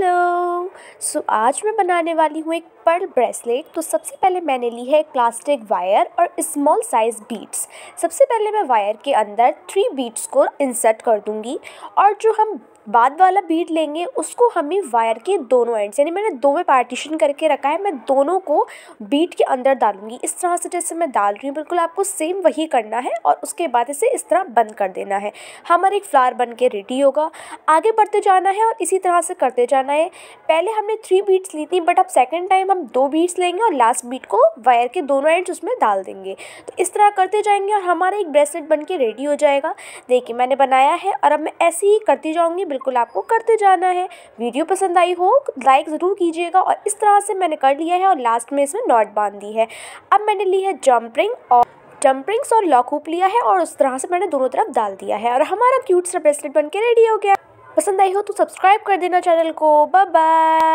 hello सो आज मैं बनाने वाली हूँ एक पर्ल ब्रेसलेट तो सबसे पहले मैंने ली है एक प्लास्टिक वायर और स्मॉल साइज़ बीट्स सबसे पहले मैं वायर के अंदर थ्री बीट्स को इंसर्ट कर दूँगी और जो हम बाद वाला बीट लेंगे उसको हमें वायर के दोनों एंड यानी मैंने दो में पार्टीशन करके रखा है मैं दोनों को बीट के अंदर डालूंगी इस तरह से जैसे मैं डाल रही हूँ बिल्कुल आपको सेम वही करना है और उसके बाद इसे इस तरह बंद कर देना है हमारा एक फ्लावर बन के रेडी होगा आगे बढ़ते जाना है और इसी तरह से करते जाना है पहले हमने थ्री बीट्स ली थी बट अब सेकेंड टाइम हम दो बीट्स लेंगे और लास्ट बीट को वायर के दोनों एंड्स उसमें डाल देंगे तो इस तरह करते जाएंगे और हमारा एक ब्रेसलेट बन के रेडी हो जाएगा देखिए मैंने बनाया है और अब मैं ऐसे ही करती जाऊँगी बिल्कुल आपको करते जाना है वीडियो पसंद आई हो लाइक ज़रूर कीजिएगा और इस तरह से मैंने कर लिया है और लास्ट में इसमें नॉट बांध दी है अब मैंने ली है जम्परिंग और जंप और लॉक हुप लिया है और उस तरह से मैंने दोनों तरफ डाल दिया है और हमारा क्यूट सा ब्रेसलेट बन के रेडी हो गया पसंद आई हो तो सब्सक्राइब कर देना चैनल को बाय